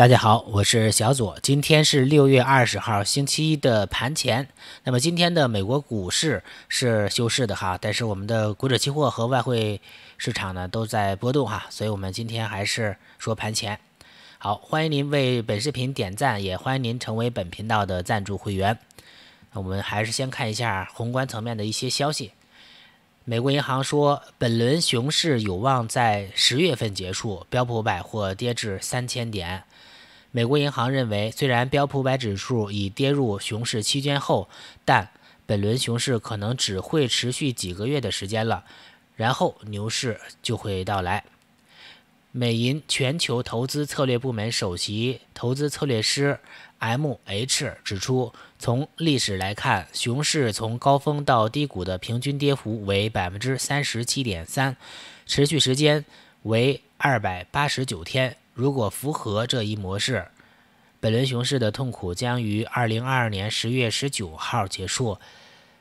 大家好，我是小左。今天是六月二十号，星期一的盘前。那么今天的美国股市是休市的哈，但是我们的股指期货和外汇市场呢都在波动哈，所以我们今天还是说盘前。好，欢迎您为本视频点赞，也欢迎您成为本频道的赞助会员。那我们还是先看一下宏观层面的一些消息。美国银行说，本轮熊市有望在十月份结束。标普百或跌至三千点。美国银行认为，虽然标普百指数已跌入熊市期间后，但本轮熊市可能只会持续几个月的时间了，然后牛市就会到来。美银全球投资策略部门首席投资策略师 M.H 指出，从历史来看，熊市从高峰到低谷的平均跌幅为百分之三十七点三，持续时间为二百八十九天。如果符合这一模式，本轮熊市的痛苦将于二零二二年十月十九号结束。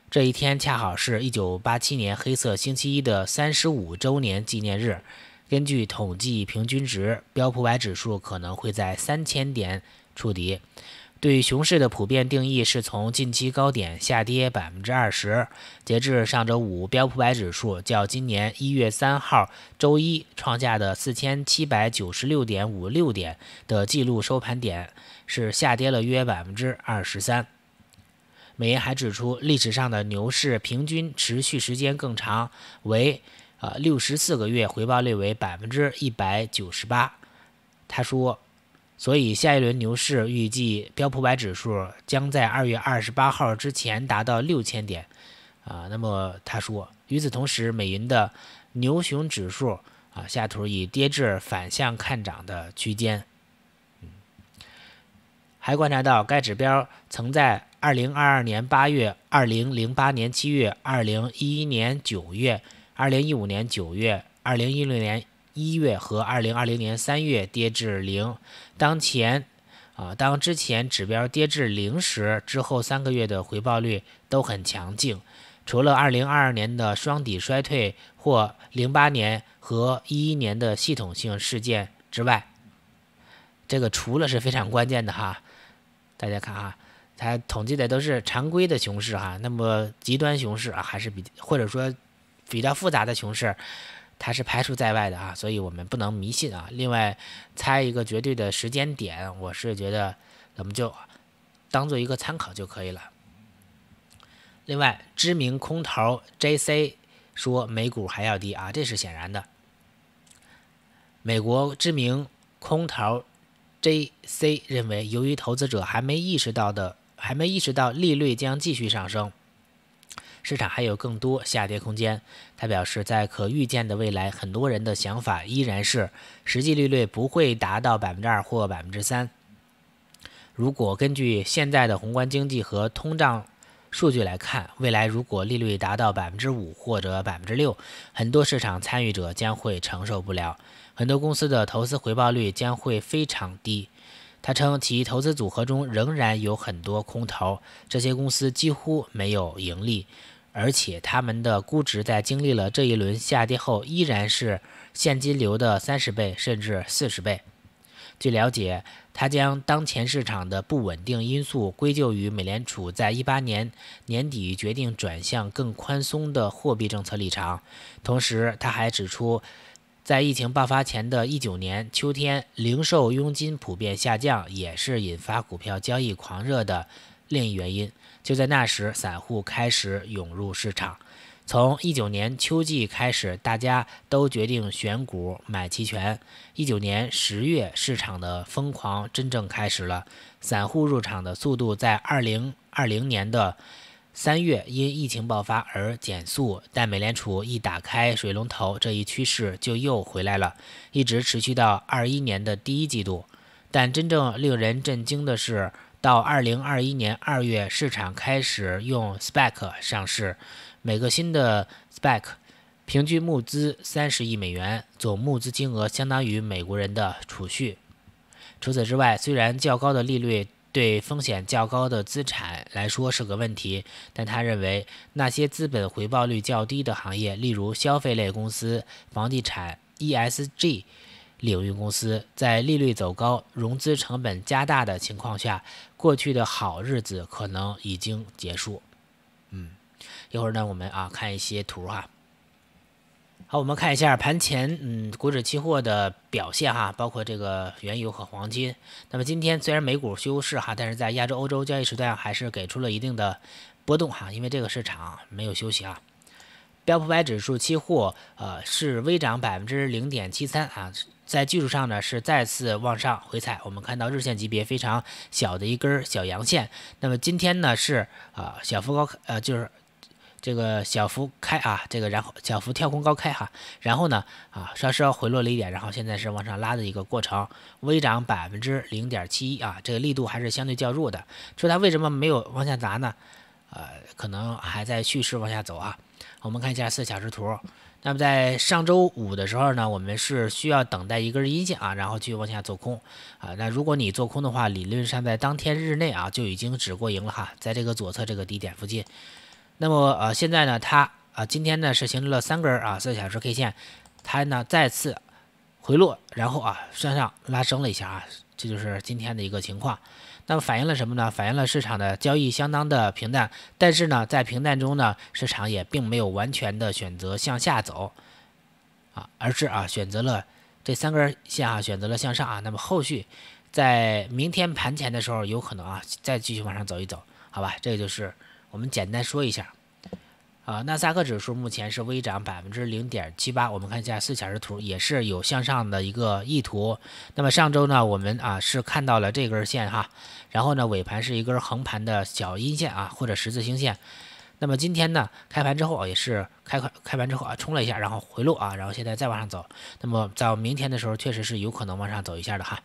这一天恰好是一九八七年黑色星期一的三十五周年纪念日。根据统计平均值，标普百指数可能会在三千点触底。对熊市的普遍定义是从近期高点下跌百分之二十。截至上周五，标普百指数较今年一月三号周一创价的四千七百九十六点五六点的记录收盘点，是下跌了约百分之二十三。美银还指出，历史上的牛市平均持续时间更长，为呃六十四个月，回报率为百分之一百九十八。他说。所以下一轮牛市预计标普百指数将在二月二十八号之前达到六千点，啊，那么他说，与此同时，美银的牛熊指数啊下图已跌至反向看涨的区间，嗯，还观察到该指标曾在二零二二年八月、二零零八年七月、二零一一年九月、二零一五年九月、二零一六年。一月和二零二零年三月跌至零，当前啊，当之前指标跌至零时，之后三个月的回报率都很强劲，除了二零二二年的双底衰退或零八年和一一年的系统性事件之外，这个除了是非常关键的哈，大家看啊，它统计的都是常规的熊市哈，那么极端熊市啊，还是比或者说比较复杂的熊市。它是排除在外的啊，所以我们不能迷信啊。另外，猜一个绝对的时间点，我是觉得咱们就当做一个参考就可以了。另外，知名空头 J.C. 说美股还要低啊，这是显然的。美国知名空头 J.C. 认为，由于投资者还没意识到的还没意识到利率将继续上升。市场还有更多下跌空间，他表示，在可预见的未来，很多人的想法依然是实际利率不会达到百分之二或百分之三。如果根据现在的宏观经济和通胀数据来看，未来如果利率达到百分之五或者百分之六，很多市场参与者将会承受不了，很多公司的投资回报率将会非常低。他称，其投资组合中仍然有很多空头，这些公司几乎没有盈利，而且他们的估值在经历了这一轮下跌后，依然是现金流的三十倍甚至四十倍。据了解，他将当前市场的不稳定因素归咎于美联储在一八年年底决定转向更宽松的货币政策立场，同时他还指出。在疫情爆发前的一九年秋天，零售佣金普遍下降，也是引发股票交易狂热的另一原因。就在那时，散户开始涌入市场。从一九年秋季开始，大家都决定选股买期权。一九年十月，市场的疯狂真正开始了，散户入场的速度在二零二零年的。三月因疫情爆发而减速，但美联储一打开水龙头，这一趋势就又回来了，一直持续到二一年的第一季度。但真正令人震惊的是，到二零二一年二月，市场开始用 SPAC 上市，每个新的 SPAC 平均募资三十亿美元，总募资金额相当于美国人的储蓄。除此之外，虽然较高的利率。对风险较高的资产来说是个问题，但他认为那些资本回报率较低的行业，例如消费类公司、房地产、ESG 领域公司，在利率走高、融资成本加大的情况下，过去的好日子可能已经结束。嗯，一会儿呢，我们啊看一些图哈。好，我们看一下盘前，嗯，股指期货的表现哈，包括这个原油和黄金。那么今天虽然美股休市哈，但是在亚洲、欧洲交易时段还是给出了一定的波动哈，因为这个市场没有休息啊。标普百指数期货呃是微涨百分之零点七三啊，在技术上呢是再次往上回踩，我们看到日线级别非常小的一根小阳线。那么今天呢是啊小幅高呃就是。这个小幅开啊，这个然后小幅跳空高开哈，然后呢啊稍稍回落了一点，然后现在是往上拉的一个过程，微涨百分之零点七一啊，这个力度还是相对较弱的。说它为什么没有往下砸呢？呃，可能还在蓄势往下走啊。我们看一下四小时图，那么在上周五的时候呢，我们是需要等待一根阴线啊，然后去往下做空啊。那如果你做空的话，理论上在当天日内啊就已经止过盈了哈，在这个左侧这个低点附近。那么呃，现在呢，它啊，今天呢是形成了三根儿啊，四小时 K 线，它呢再次回落，然后啊向上拉升了一下啊，这就是今天的一个情况。那么反映了什么呢？反映了市场的交易相当的平淡，但是呢，在平淡中呢，市场也并没有完全的选择向下走啊，而是啊选择了这三根线啊，选择了向上啊。那么后续在明天盘前的时候，有可能啊再继续往上走一走，好吧？这个就是。我们简单说一下，啊，纳斯达克指数目前是微涨百分之零点七八。我们看一下四小时图，也是有向上的一个意图。那么上周呢，我们啊是看到了这根线哈，然后呢尾盘是一根横盘的小阴线啊，或者十字星线。那么今天呢，开盘之后也是开开盘之后啊冲了一下，然后回落啊，然后现在再往上走。那么在明天的时候，确实是有可能往上走一下的哈。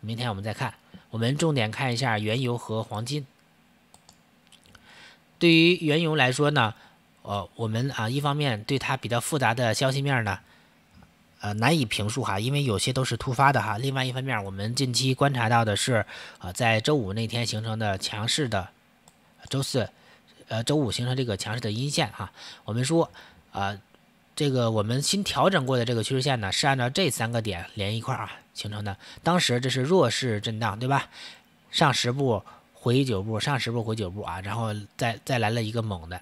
明天我们再看，我们重点看一下原油和黄金。对于原油来说呢，呃，我们啊，一方面对它比较复杂的消息面呢，呃，难以评述哈，因为有些都是突发的哈。另外一方面，我们近期观察到的是，啊，在周五那天形成的强势的周四，呃，周五形成这个强势的阴线哈。我们说，啊，这个我们新调整过的这个趋势线呢，是按照这三个点连一块儿啊形成的。当时这是弱势震荡对吧？上十步。回九步上十步回九步啊，然后再再来了一个猛的，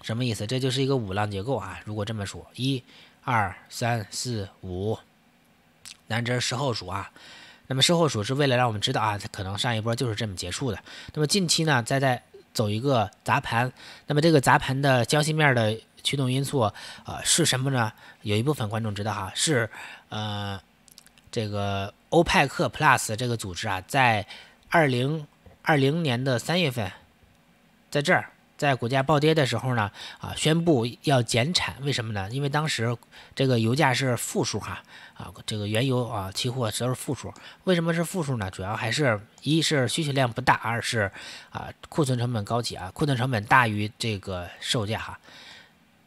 什么意思？这就是一个五浪结构啊。如果这么数，一二三四五，这是事后数啊。那么事后数是为了让我们知道啊，它可能上一波就是这么结束的。那么近期呢，再再走一个砸盘。那么这个砸盘的消息面的驱动因素啊是什么呢？有一部分观众知道哈，是呃这个欧派克 plus 这个组织啊，在二零。二零年的三月份，在这儿，在股价暴跌的时候呢，啊，宣布要减产，为什么呢？因为当时这个油价是负数哈，啊，这个原油啊，期货都是负数。为什么是负数呢？主要还是一是需求量不大，二是啊，库存成本高起啊，库存成本大于这个售价哈，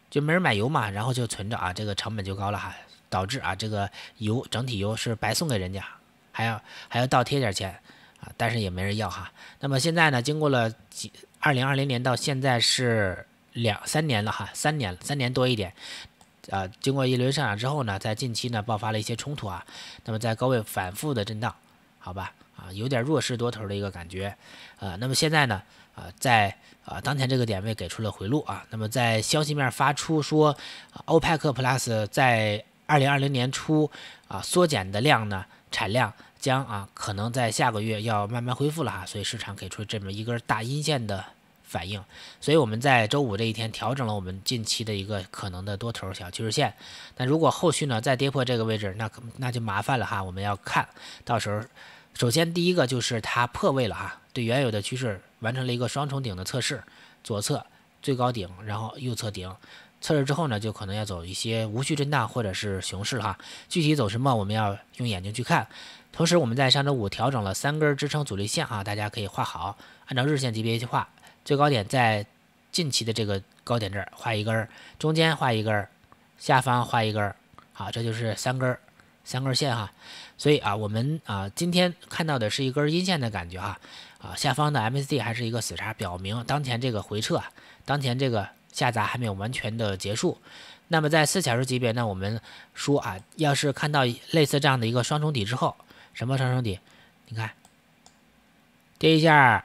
就没人买油嘛，然后就存着啊，这个成本就高了哈，导致啊，这个油整体油是白送给人家，还要还要倒贴点钱。啊，但是也没人要哈。那么现在呢，经过了几二零二零年到现在是两三年了哈，三年了，三年多一点，啊，经过一轮上涨之后呢，在近期呢爆发了一些冲突啊。那么在高位反复的震荡，好吧，啊，有点弱势多头的一个感觉，呃，那么现在呢，啊，在啊当前这个点位给出了回路啊。那么在消息面发出说，欧佩克 plus 在二零二零年初啊缩减的量呢产量。将啊，可能在下个月要慢慢恢复了哈，所以市场给出这么一根大阴线的反应，所以我们在周五这一天调整了我们近期的一个可能的多头小趋势线。但如果后续呢再跌破这个位置，那可那就麻烦了哈，我们要看到时候，首先第一个就是它破位了哈，对原有的趋势完成了一个双重顶的测试，左侧最高顶，然后右侧顶测试之后呢，就可能要走一些无序震荡或者是熊市了哈，具体走什么我们要用眼睛去看。同时，我们在上周五调整了三根支撑阻力线啊，大家可以画好，按照日线级别去画。最高点在近期的这个高点这儿画一根，中间画一根，下方画一根，好，这就是三根三根线哈。所以啊，我们啊今天看到的是一根阴线的感觉哈啊，下方的 M S D 还是一个死叉，表明当前这个回撤，当前这个下砸还没有完全的结束。那么在四小时级别呢，我们说啊，要是看到类似这样的一个双重底之后，什么双重底？你看，跌一下，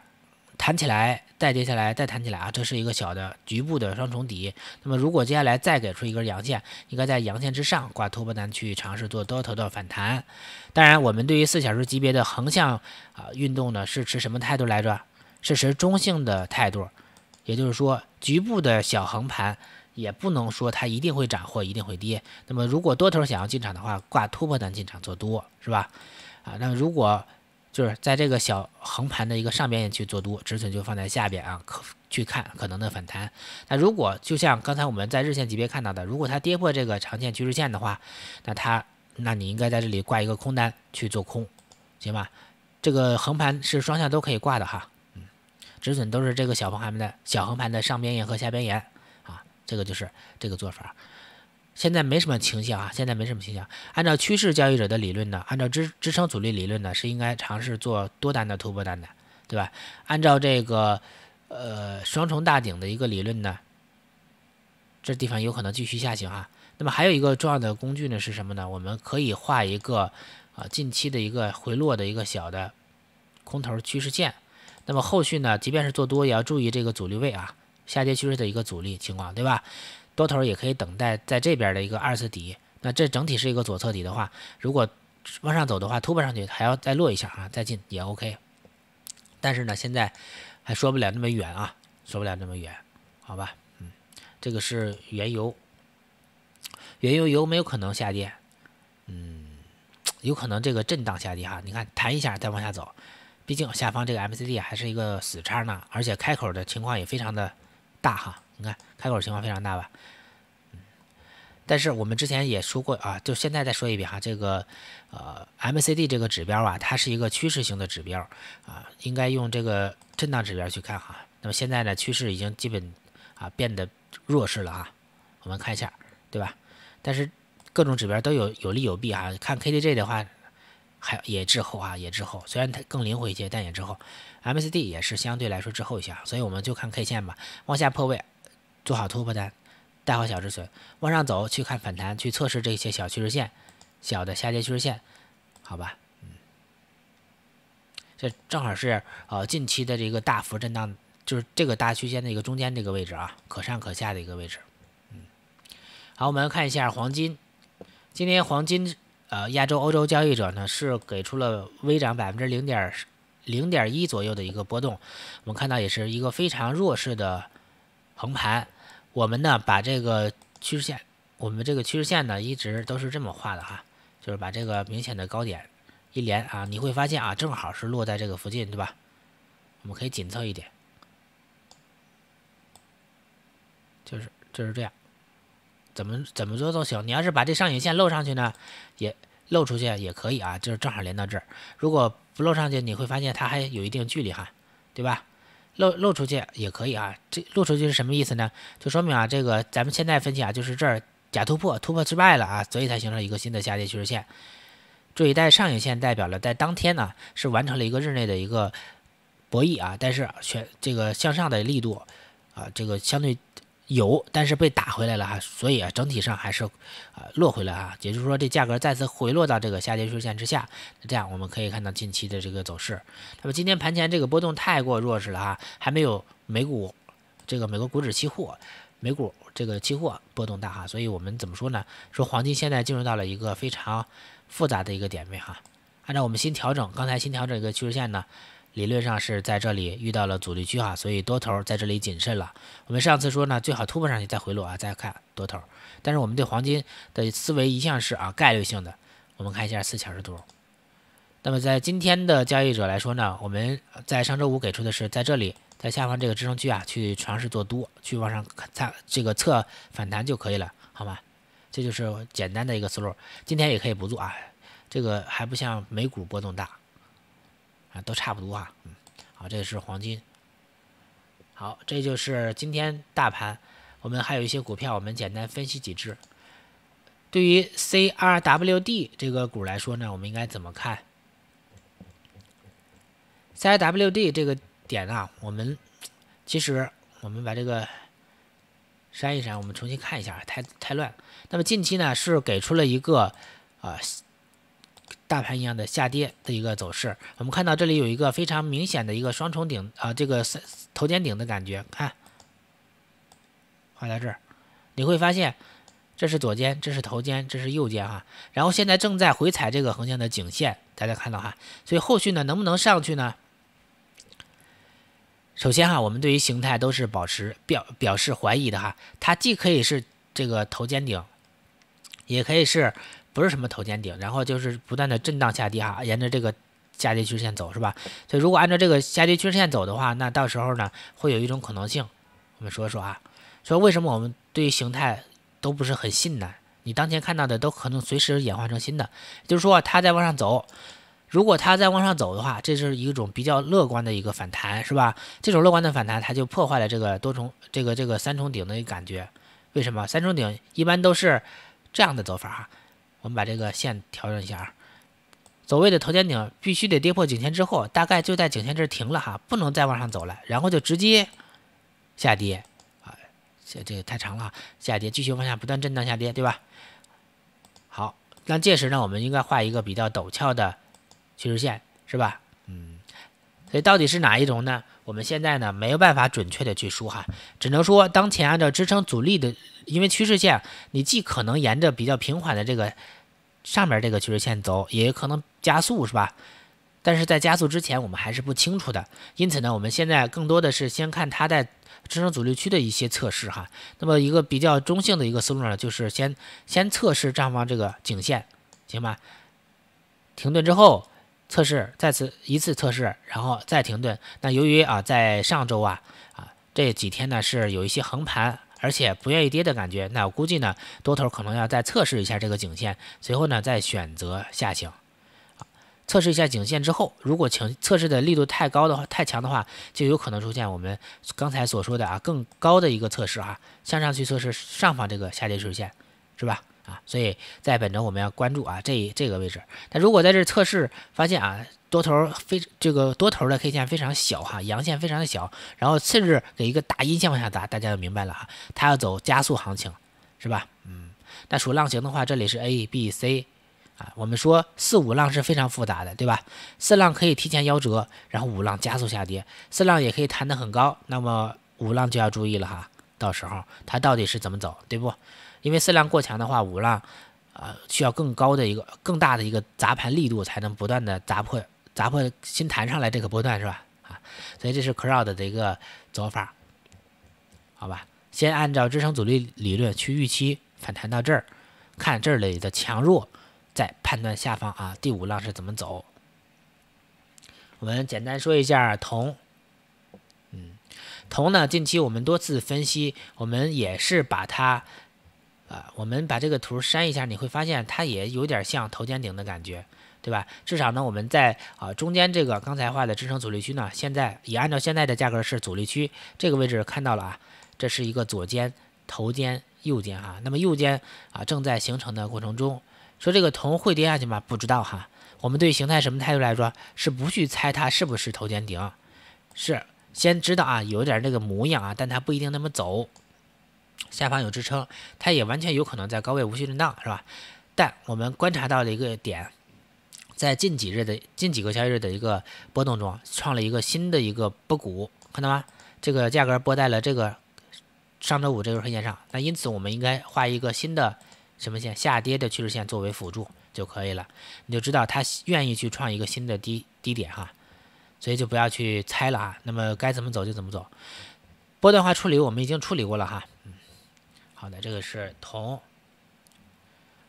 弹起来，再跌下来，再弹起来啊！这是一个小的局部的双重底。那么，如果接下来再给出一根阳线，应该在阳线之上挂突破单去尝试做多头的反弹。当然，我们对于四小时级别的横向啊运动呢，是持什么态度来着？是持中性的态度。也就是说，局部的小横盘也不能说它一定会涨或一定会跌。那么，如果多头想要进场的话，挂突破单进场做多，是吧？啊，那如果就是在这个小横盘的一个上边去做多，止损就放在下边啊，可去看可能的反弹。那如果就像刚才我们在日线级别看到的，如果它跌破这个长线趋势线的话，那它，那你应该在这里挂一个空单去做空，行吧？这个横盘是双向都可以挂的哈，嗯，止损都是这个小横盘的小横盘的上边沿和下边沿啊，这个就是这个做法。现在没什么倾向啊，现在没什么倾向。按照趋势交易者的理论呢，按照支支撑阻力理论呢，是应该尝试做多单的突破单的，对吧？按照这个呃双重大顶的一个理论呢，这地方有可能继续下行啊。那么还有一个重要的工具呢是什么呢？我们可以画一个啊近期的一个回落的一个小的空头趋势线。那么后续呢，即便是做多，也要注意这个阻力位啊，下跌趋势的一个阻力情况，对吧？多头也可以等待在这边的一个二次底，那这整体是一个左侧底的话，如果往上走的话，突破上去还要再落一下啊，再进也 OK。但是呢，现在还说不了那么远啊，说不了那么远，好吧，嗯，这个是原油，原油有没有可能下跌？嗯，有可能这个震荡下跌哈，你看弹一下再往下走，毕竟下方这个 m c d 还是一个死叉呢，而且开口的情况也非常的大哈。你看开口情况非常大吧，嗯，但是我们之前也说过啊，就现在再说一遍哈，这个呃 MCD 这个指标啊，它是一个趋势型的指标啊，应该用这个震荡指标去看哈。那么现在呢，趋势已经基本啊变得弱势了啊，我们看一下，对吧？但是各种指标都有有利有弊啊，看 KDJ 的话还也滞后啊，也滞后，虽然它更灵活一些，但也滞后，MCD 也是相对来说滞后一下，所以我们就看 K 线吧，往下破位。做好突破单，带好小止损，往上走去看反弹，去测试这些小趋势线，小的下跌趋势线，好吧，嗯，这正好是呃近期的这个大幅震荡，就是这个大区间的一个中间这个位置啊，可上可下的一个位置，嗯，好，我们看一下黄金，今天黄金呃亚洲欧洲交易者呢是给出了微涨百分之零点零点一左右的一个波动，我们看到也是一个非常弱势的横盘。我们呢，把这个趋势线，我们这个趋势线呢，一直都是这么画的哈，就是把这个明显的高点一连啊，你会发现啊，正好是落在这个附近，对吧？我们可以紧凑一点，就是就是这样，怎么怎么做都行。你要是把这上影线露上去呢，也露出去也可以啊，就是正好连到这儿。如果不露上去，你会发现它还有一定距离哈，对吧？露露出去也可以啊，这露出去是什么意思呢？就说明啊，这个咱们现在分析啊，就是这儿假突破，突破失败了啊，所以才形成一个新的下跌趋势线。注意，带上影线代表了在当天呢是完成了一个日内的一个博弈啊，但是选这个向上的力度啊，这个相对。有，但是被打回来了哈，所以啊，整体上还是啊落回来哈，也就是说这价格再次回落到这个下跌趋势线之下，这样我们可以看到近期的这个走势。那么今天盘前这个波动太过弱势了哈，还没有美股这个美国股指期货，美股这个期货波动大哈，所以我们怎么说呢？说黄金现在进入到了一个非常复杂的一个点位哈，按照我们新调整，刚才新调整一个趋势线呢。理论上是在这里遇到了阻力区哈，所以多头在这里谨慎了。我们上次说呢，最好突破上去再回落啊，再看多头。但是我们对黄金的思维一向是啊概率性的。我们看一下四小时图，那么在今天的交易者来说呢，我们在上周五给出的是在这里，在下方这个支撑区啊去尝试做多，去往上看这个测反弹就可以了，好吗？这就是简单的一个思路。今天也可以不做啊，这个还不像美股波动大。啊，都差不多啊。嗯，好，这是黄金。好，这就是今天大盘。我们还有一些股票，我们简单分析几只。对于 CRWD 这个股来说呢，我们应该怎么看？CRWD 这个点啊，我们其实我们把这个删一删，我们重新看一下，太太乱。那么近期呢，是给出了一个啊。大盘一样的下跌的一个走势，我们看到这里有一个非常明显的一个双重顶啊，这个三头肩顶的感觉，看画在这儿，你会发现这是左肩，这是头肩，这是右肩哈，然后现在正在回踩这个横向的颈线，大家看到哈，所以后续呢能不能上去呢？首先哈，我们对于形态都是保持表表示怀疑的哈，它既可以是这个头肩顶，也可以是。不是什么头肩顶，然后就是不断的震荡下跌哈，沿着这个下跌趋势线走是吧？所以如果按照这个下跌趋势线走的话，那到时候呢，会有一种可能性，我们说说啊，说为什么我们对于形态都不是很信呢？你当前看到的都可能随时演化成新的，就是说它在往上走，如果它在往上走的话，这是一种比较乐观的一个反弹是吧？这种乐观的反弹它就破坏了这个多重这个这个三重顶的一个感觉，为什么三重顶一般都是这样的走法哈？我们把这个线调整一下啊，走位的头肩顶必须得跌破颈线之后，大概就在颈线这儿停了哈，不能再往上走了，然后就直接下跌啊，这这个太长了，下跌继续往下不断震荡下跌，对吧？好，那届时呢，我们应该画一个比较陡峭的趋势线，是吧？这到底是哪一种呢？我们现在呢没有办法准确的去说哈，只能说当前按照支撑阻力的，因为趋势线，你既可能沿着比较平缓的这个上面这个趋势线走，也可能加速，是吧？但是在加速之前，我们还是不清楚的。因此呢，我们现在更多的是先看它在支撑阻力区的一些测试哈。那么一个比较中性的一个思路呢，就是先先测试上方这个颈线，行吧？停顿之后。测试再次一次测试，然后再停顿。那由于啊，在上周啊啊这几天呢是有一些横盘，而且不愿意跌的感觉。那我估计呢，多头可能要再测试一下这个颈线，随后呢再选择下行。测试一下颈线之后，如果情测试的力度太高的话，太强的话，就有可能出现我们刚才所说的啊更高的一个测试哈，向上去测试上方这个下跌趋势线，是吧？啊，所以在本周我们要关注啊这这个位置。但如果在这测试发现啊多头非这个多头的 K 线非常小哈，阳线非常的小，然后次日给一个大阴线往下砸，大家就明白了哈，它要走加速行情，是吧？嗯，那属浪形的话，这里是 A、B、C 啊，我们说四五浪是非常复杂的，对吧？四浪可以提前夭折，然后五浪加速下跌，四浪也可以弹得很高，那么五浪就要注意了哈，到时候它到底是怎么走，对不？因为四浪过强的话，五浪，呃，需要更高的一个、更大的一个砸盘力度，才能不断的砸破、砸破新弹上来这个波段，是吧？啊，所以这是 Crowd 的一个走法，好吧？先按照支撑阻力理论去预期反弹到这儿，看这里的强弱，再判断下方啊，第五浪是怎么走。我们简单说一下铜，嗯，铜呢，近期我们多次分析，我们也是把它。呃，我们把这个图删一下，你会发现它也有点像头肩顶的感觉，对吧？至少呢，我们在啊中间这个刚才画的支撑阻力区呢，现在也按照现在的价格是阻力区这个位置看到了啊，这是一个左肩、头肩、右肩啊。那么右肩啊正在形成的过程中，说这个铜会跌下去吗？不知道哈。我们对形态什么态度来说，是不去猜它是不是头肩顶，是先知道啊有点这个模样啊，但它不一定那么走。下方有支撑，它也完全有可能在高位无序震荡，是吧？但我们观察到了一个点，在近几日的近几个交易日的一个波动中，创了一个新的一个波谷，看到吗？这个价格波在了这个上周五这根黑线上，那因此我们应该画一个新的什么线？下跌的趋势线作为辅助就可以了，你就知道它愿意去创一个新的低低点哈，所以就不要去猜了啊。那么该怎么走就怎么走，波段化处理我们已经处理过了哈。好的，这个是铜。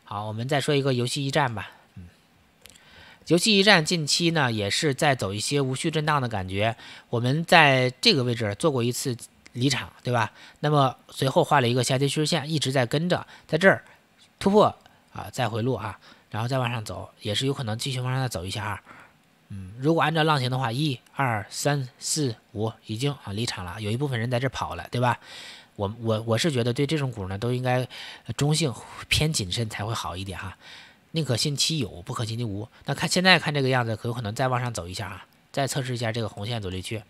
好，我们再说一个游戏驿站吧。嗯，游戏驿站近期呢也是在走一些无序震荡的感觉。我们在这个位置做过一次离场，对吧？那么随后画了一个下跌趋势线，一直在跟着，在这儿突破啊，再回路啊，然后再往上走，也是有可能继续往上再走一下啊。嗯，如果按照浪形的话，一二三四五已经啊离场了，有一部分人在这跑了，对吧？我我我是觉得对这种股呢，都应该中性偏谨慎才会好一点哈，宁可信其有，不可信其无。那看现在看这个样子，可有可能再往上走一下啊，再测试一下这个红线阻力区，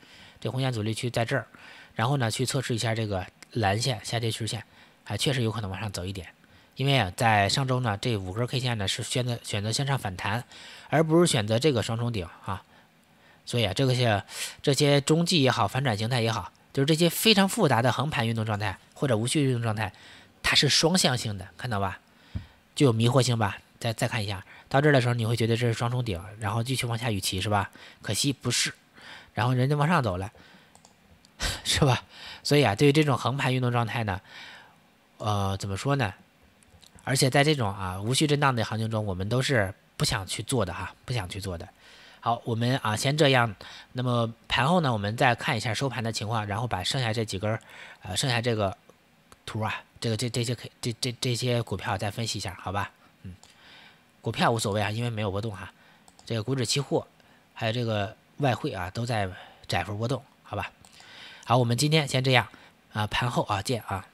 这红线阻力区在这儿，然后呢，去测试一下这个蓝线下跌趋势线，还确实有可能往上走一点，因为啊，在上周呢，这五根 K 线呢是选择选择向上反弹，而不是选择这个双重顶啊，所以啊，这个些这些中继也好，反转形态也好。就是这些非常复杂的横盘运动状态或者无序运动状态，它是双向性的，看到吧？就有迷惑性吧。再再看一下，到这儿的时候你会觉得这是双重顶，然后继续往下预期是吧？可惜不是，然后人家往上走了，是吧？所以啊，对于这种横盘运动状态呢，呃，怎么说呢？而且在这种啊无序震荡的行情中，我们都是不想去做的哈，不想去做的。好，我们啊先这样，那么盘后呢，我们再看一下收盘的情况，然后把剩下这几根儿，呃，剩下这个图啊，这个这这些可这这这些股票再分析一下，好吧？嗯，股票无所谓啊，因为没有波动哈，这个股指期货还有这个外汇啊都在窄幅波动，好吧？好，我们今天先这样，啊，盘后啊见啊。